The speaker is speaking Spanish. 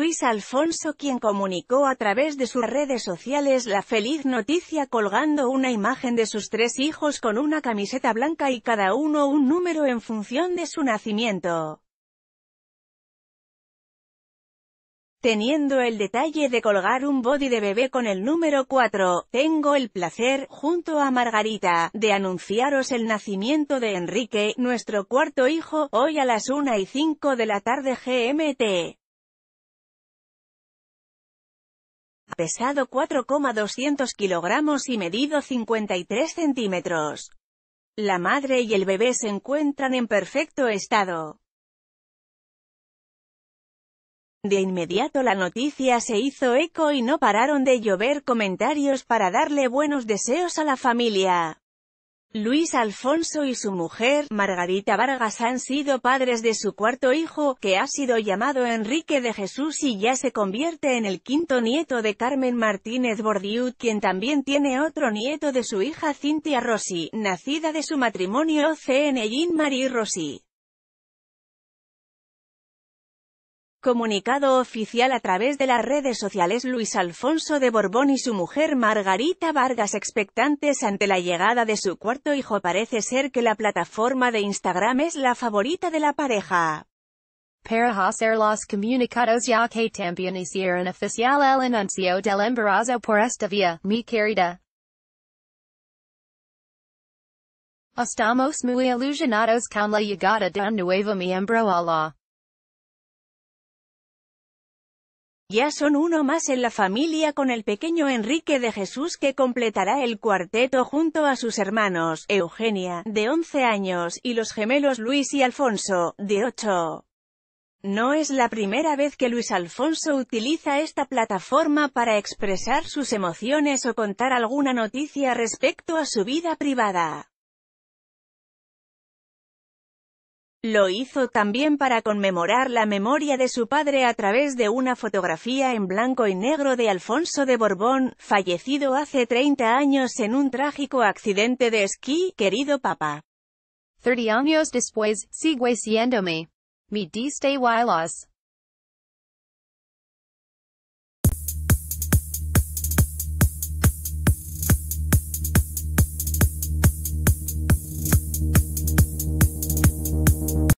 Luis Alfonso quien comunicó a través de sus redes sociales la feliz noticia colgando una imagen de sus tres hijos con una camiseta blanca y cada uno un número en función de su nacimiento. teniendo el detalle de colgar un body de bebé con el número 4, tengo el placer, junto a Margarita, de anunciaros el nacimiento de Enrique, nuestro cuarto hijo, hoy a las 1 y 5 de la tarde GMT. pesado 4,200 kilogramos y medido 53 centímetros. La madre y el bebé se encuentran en perfecto estado. De inmediato la noticia se hizo eco y no pararon de llover comentarios para darle buenos deseos a la familia. Luis Alfonso y su mujer, Margarita Vargas han sido padres de su cuarto hijo, que ha sido llamado Enrique de Jesús y ya se convierte en el quinto nieto de Carmen Martínez Bordiú, quien también tiene otro nieto de su hija Cintia Rossi, nacida de su matrimonio CN Jean-Marie Rossi. Comunicado oficial a través de las redes sociales Luis Alfonso de Borbón y su mujer Margarita Vargas expectantes ante la llegada de su cuarto hijo parece ser que la plataforma de Instagram es la favorita de la pareja. Para hacer los comunicados ya que también hicieron oficial el anuncio del embarazo por esta vía, mi querida. Estamos muy ilusionados con la llegada de un nuevo miembro a la Ya son uno más en la familia con el pequeño Enrique de Jesús que completará el cuarteto junto a sus hermanos, Eugenia, de 11 años, y los gemelos Luis y Alfonso, de 8. No es la primera vez que Luis Alfonso utiliza esta plataforma para expresar sus emociones o contar alguna noticia respecto a su vida privada. Lo hizo también para conmemorar la memoria de su padre a través de una fotografía en blanco y negro de Alfonso de Borbón, fallecido hace 30 años en un trágico accidente de esquí, querido papá. 30 años después, sigue siendo mi diste